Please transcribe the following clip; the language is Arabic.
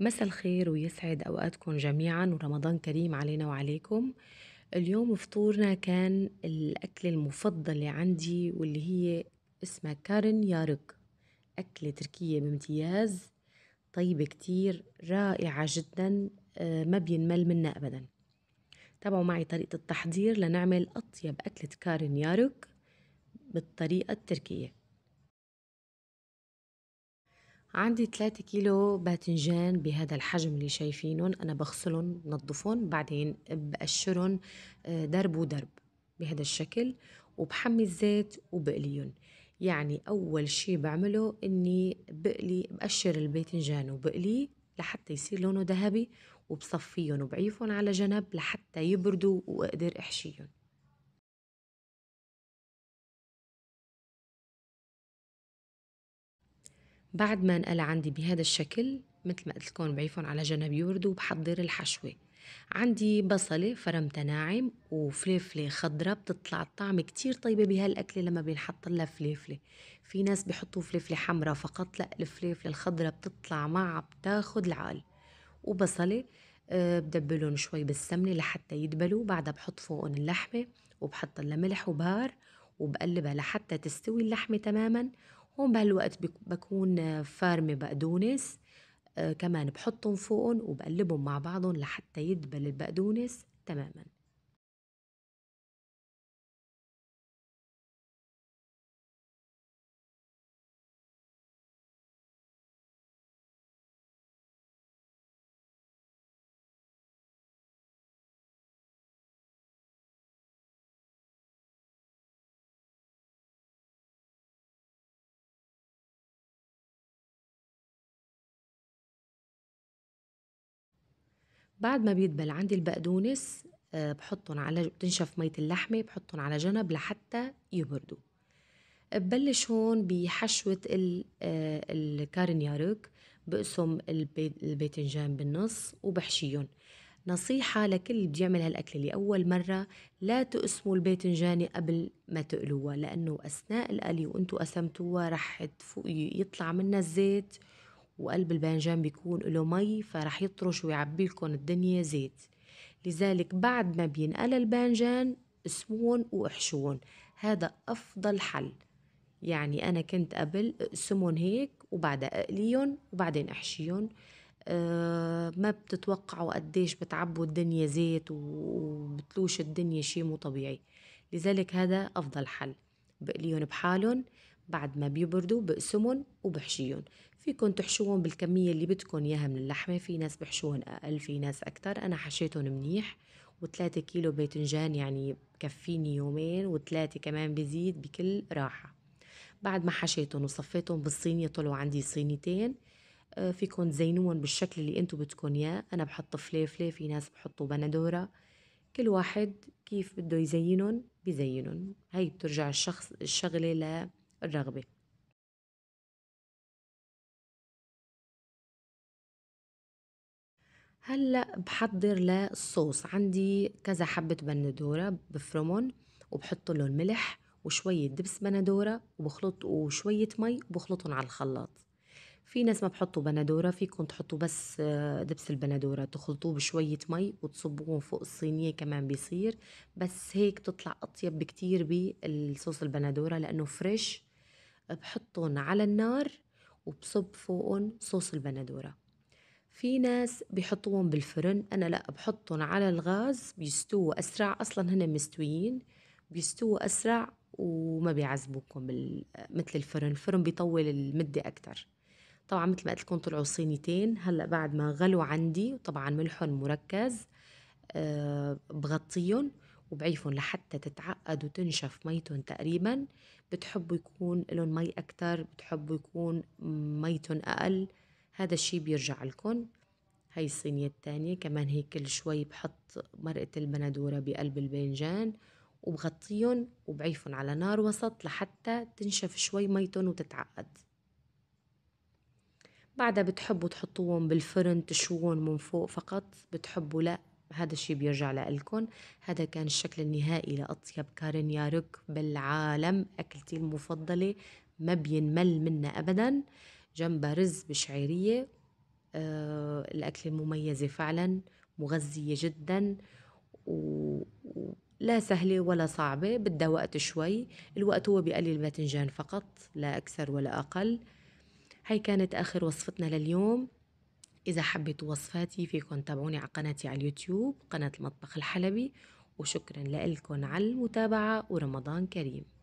مساء الخير ويسعد أوقاتكم جميعا ورمضان كريم علينا وعليكم اليوم فطورنا كان الأكلة المفضلة عندي واللي هي اسمها كارن يارك أكلة تركية بامتياز طيبة كتير رائعة جدا آه، ما بينمل منها أبدا تابعوا معي طريقة التحضير لنعمل أطيب أكلة كارن يارك بالطريقة التركية عندي 3 كيلو باذنجان بهذا الحجم اللي شايفينهم أنا بغسلهم بنظفهم بعدين بقشرهم آه، درب ودرب بهذا الشكل وبحمي الزيت وبقليهم يعني أول شي بعمله إني بقلي بقشر الباذنجان وبقليه لحتى يصير لونه ذهبي وبصفيهم وبعيفهم على جنب لحتى يبردوا وأقدر أحشيهم بعد ما انقلى عندي بهذا الشكل مثل ما قلت لكم بعيفهم على جنب يوردوا وبحضر الحشوه عندي بصلة فرمتها ناعم وفليفلة خضرة بتطلع الطعم كتير طيبة بهالأكلة لما بينحط لها فليفلة في ناس بحطوا فليفلة حمراء فقط لا الفليفلة الخضرة بتطلع معها بتاخد العقل وبصلة أه بدبلهم شوي بالسمنة لحتى يدبلوا بعدها بحط فوقهم اللحمة وبحط لها ملح وبهار وبقلبها لحتى تستوي اللحمة تماما هون بهالوقت بكون فارمة بقدونس آه، كمان بحطهم فوقهم وبقلبهم مع بعضهم لحتى يدبل البقدونس تماماً بعد ما بيدبل عندي البقدونس آه، بحطهم على بتنشف مية اللحمة بحطهم على جنب لحتى يبردوا ببلش هون بحشوة آه، الكارنياروك بقسم الباذنجان بالنص وبحشيهم نصيحة لكل اللي بيعمل هالأكلة لأول مرة لا تقسموا الباذنجان قبل ما تقلوها لأنه أثناء القلي وأنتوا قسمتوها رح يطلع منها الزيت وقلب البانجان بيكون له مي فرح يطرش ويعبي لكم الدنيا زيت لذلك بعد ما بينقلى البانجان اسمون واحشون هذا أفضل حل يعني أنا كنت قبل أقسمهم هيك وبعدها أقليهم وبعدين أحشيهم أه ما بتتوقعوا قديش بتعبوا الدنيا زيت وبتلوش الدنيا شي مو طبيعي لذلك هذا أفضل حل بقليهم بحالهم بعد ما بيبردوا بقسمهم وبحشيهم فيكم تحشوهم بالكمية اللي بدكم إياها من اللحمة في ناس بحشوهم أقل في ناس أكتر أنا حشيتهم منيح وثلاثة كيلو باذنجان يعني بكفيني يومين وثلاثة كمان بزيد بكل راحة بعد ما حشيتهم وصفيتهم بالصينية طلعوا عندي صينيتين آه، فيكم تزينوهم بالشكل اللي انتو بدكم اياه انا بحط فليفله في ناس بحطوا بندوره كل واحد كيف بده يزينهم بزينهم هاي بترجع الشخص الشغله الرغبة هلأ بحضر للصوص عندي كذا حبة بندورة بفرمون وبحط لهم ملح وشوية دبس بندورة وبخلط وشوية مي وبخلطهم على الخلاط في ناس ما بحطوا بندورة فيكم تحطوا بس آه، دبس البندورة تخلطوه بشوية مي وتصبوهم فوق الصينية كمان بيصير بس هيك بتطلع أطيب بكتير بالصوص البندورة لأنه فريش بحطهم على النار وبصب فوقهم صوص البندورة في ناس بحطوهم بالفرن أنا لا بحطهم على الغاز بيستووا أسرع أصلا هن مستويين بيستووا أسرع وما بيعذبوكم مثل الفرن الفرن بيطول المدة أكتر طبعا مثل ما قلت لكم طلعوا صينيتين هلا بعد ما غلوا عندي وطبعا ملحهم مركز أه بغطيهم وبعيفهم لحتى تتعقد وتنشف ميتهم تقريبا بتحبوا يكون لهم مي أكتر بتحبوا يكون ميتهم أقل هذا الشي بيرجع لكم هاي الصينية الثانية كمان هي كل شوي بحط مرقة البندورة بقلب الباذنجان وبغطيهم وبعيفهم على نار وسط لحتى تنشف شوي ميتهم وتتعقد بعدها بتحبوا تحطوهم بالفرن تشوون من فوق فقط بتحبوا لا هذا الشيء بيرجع لكم هذا كان الشكل النهائي لأطيب رك بالعالم أكلتي المفضلة ما بينمل منها أبدا جنبها رز بشعيرية آه الأكلة المميزة فعلا مغذية جدا و... لا سهلة ولا صعبة بدها وقت شوي الوقت هو بقليل باذنجان فقط لا أكثر ولا أقل هاي كانت آخر وصفتنا لليوم إذا حبيت وصفاتي فيكن تابعوني على قناتي على اليوتيوب قناة المطبخ الحلبي وشكرا لكم على المتابعة ورمضان كريم